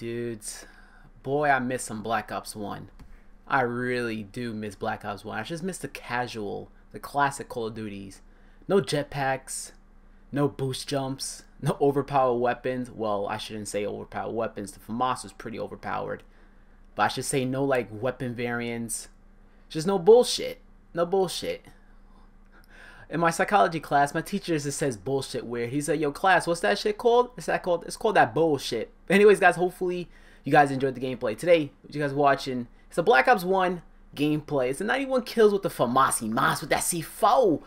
dudes. Boy, I miss some Black Ops 1. I really do miss Black Ops 1. I just miss the casual, the classic Call of Duties. No jetpacks, no boost jumps, no overpowered weapons. Well, I shouldn't say overpowered weapons. The FAMAS was pretty overpowered. But I should say no, like, weapon variants. Just no bullshit. No bullshit in my psychology class, my teacher just says bullshit weird. He's like, yo, class, what's that shit called? It's that called? It's called that bullshit. Anyways, guys, hopefully you guys enjoyed the gameplay today. What you guys watching? It's a Black Ops One gameplay. It's a 91 kills with the Famasi Mas with that C4.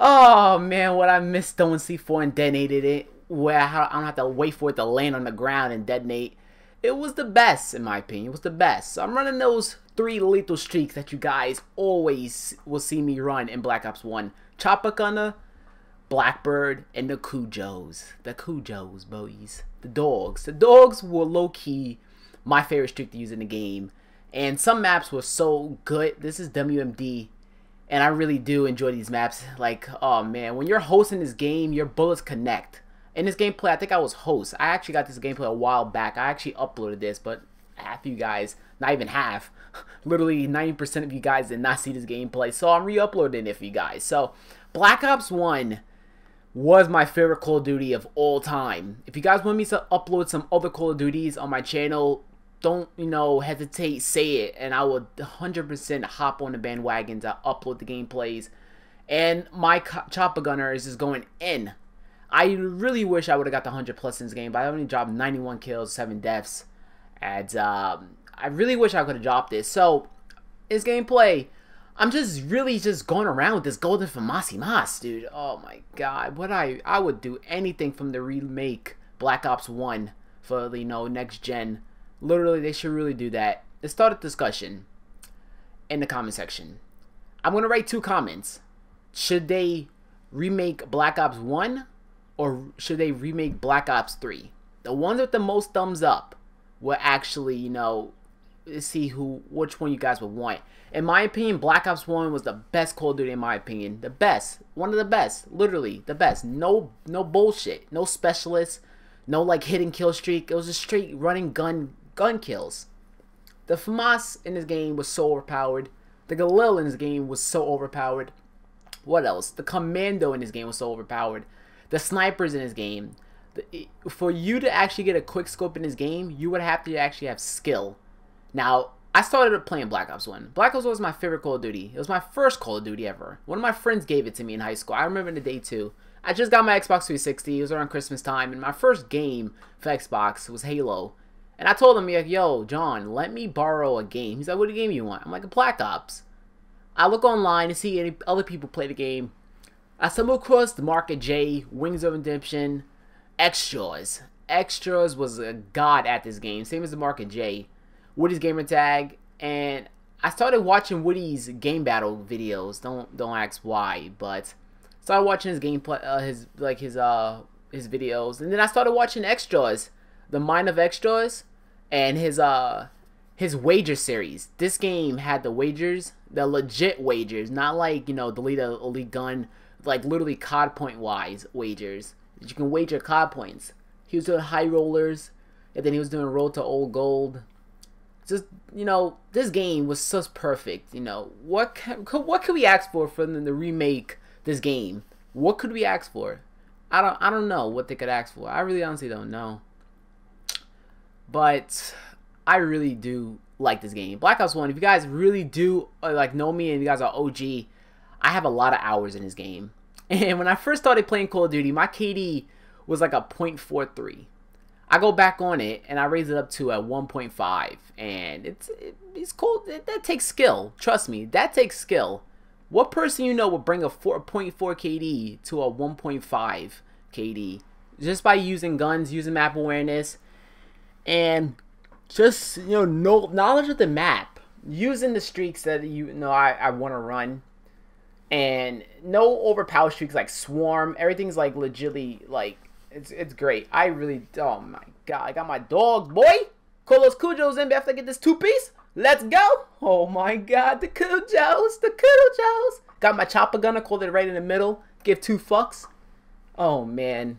Oh man, what I missed throwing C4 and detonated it. Where I don't have to wait for it to land on the ground and detonate. It was the best, in my opinion. It was the best. So I'm running those three lethal streaks that you guys always will see me run in Black Ops 1. Chopacana, Blackbird, and the Cujos. The Cujos, boys. The dogs. The dogs were low-key my favorite streak to use in the game. And some maps were so good. This is WMD. And I really do enjoy these maps. Like, oh man, when you're hosting this game, your bullets connect. In this gameplay, I think I was host. I actually got this gameplay a while back. I actually uploaded this, but half you guys, not even half, literally 90% of you guys did not see this gameplay. So I'm re-uploading it for you guys. So Black Ops 1 was my favorite Call of Duty of all time. If you guys want me to upload some other Call of Duties on my channel, don't, you know, hesitate, say it, and I will 100% hop on the bandwagon to upload the gameplays. And my chopper gunner is just going in. I really wish I would have got the 100 plus in this game, but I only dropped 91 kills, 7 deaths. And um, I really wish I could have dropped this. So, this gameplay, I'm just really just going around with this Golden Famasi Mas, dude. Oh my god, what I I would do anything from the remake Black Ops One for you know next gen. Literally, they should really do that. Let's start a discussion in the comment section. I'm gonna write two comments. Should they remake Black Ops One, or should they remake Black Ops Three? The ones with the most thumbs up will actually, you know, see who which one you guys would want. In my opinion, Black Ops 1 was the best Call of Duty in my opinion. The best. One of the best. Literally the best. No no bullshit. No specialists. No like hidden kill streak. It was just straight running gun gun kills. The FAMAS in this game was so overpowered. The Galil in this game was so overpowered. What else? The Commando in this game was so overpowered. The snipers in this game for you to actually get a quick scope in this game, you would have to actually have skill. Now, I started playing Black Ops 1. Black Ops 1 was my favorite Call of Duty. It was my first Call of Duty ever. One of my friends gave it to me in high school. I remember the day too. I just got my Xbox 360. It was around Christmas time, and my first game for Xbox was Halo. And I told him, like, yo, John, let me borrow a game. He's like, what game you want? I'm like, a Black Ops. I look online to see any other people play the game. I stumble across the Market J, Wings of Redemption, Extras. Extras was a god at this game, same as the Mark and Jay. Woody's gamer tag, and I started watching Woody's game battle videos. Don't don't ask why, but started watching his gameplay, uh, his like his uh his videos, and then I started watching Extras, the Mind of Extras, and his uh his wager series. This game had the wagers, the legit wagers, not like, you know, the lead elite gun, like literally COD point wise wagers you can wager COD points. He was doing high rollers, and then he was doing roll to old gold. Just you know, this game was just perfect. You know what? Can, what could we ask for from the remake? This game. What could we ask for? I don't. I don't know what they could ask for. I really honestly don't know. But I really do like this game. Black Ops One. If you guys really do uh, like know me and you guys are OG, I have a lot of hours in this game. And when I first started playing Call of Duty, my KD was like a 0.43. I go back on it and I raise it up to a 1.5, and it's it's cool. that takes skill. Trust me, that takes skill. What person you know would bring a 4.4 KD to a 1.5 KD just by using guns, using map awareness, and just you know, know knowledge of the map, using the streaks that you, you know I, I want to run and no overpower streaks like swarm. Everything's like legitly like it's it's great. I really oh my god, I got my dog boy. Colos Cujo's in after I get this two piece. Let's go! Oh my god, the Cujo's, the Cujo's. Got my chopper gun, I called it right in the middle. Give two fucks. Oh man.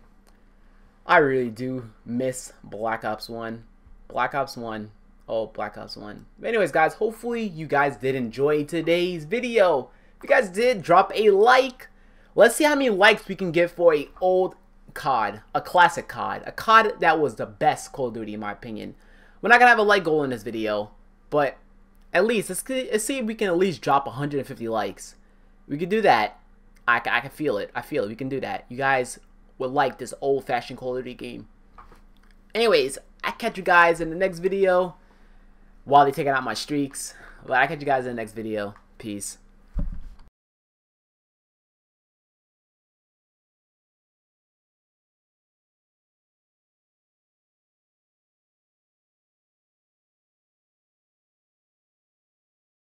I really do miss Black Ops 1. Black Ops 1. Oh, Black Ops 1. But anyways, guys, hopefully you guys did enjoy today's video. If you guys did, drop a like. Let's see how many likes we can get for a old COD, a classic COD, a COD that was the best Call of Duty in my opinion. We're not gonna have a like goal in this video, but at least let's, let's see if we can at least drop 150 likes. We could do that. I, I can feel it. I feel it. We can do that. You guys would like this old-fashioned Call of Duty game. Anyways, I catch you guys in the next video while they're taking out my streaks. But I catch you guys in the next video. Peace.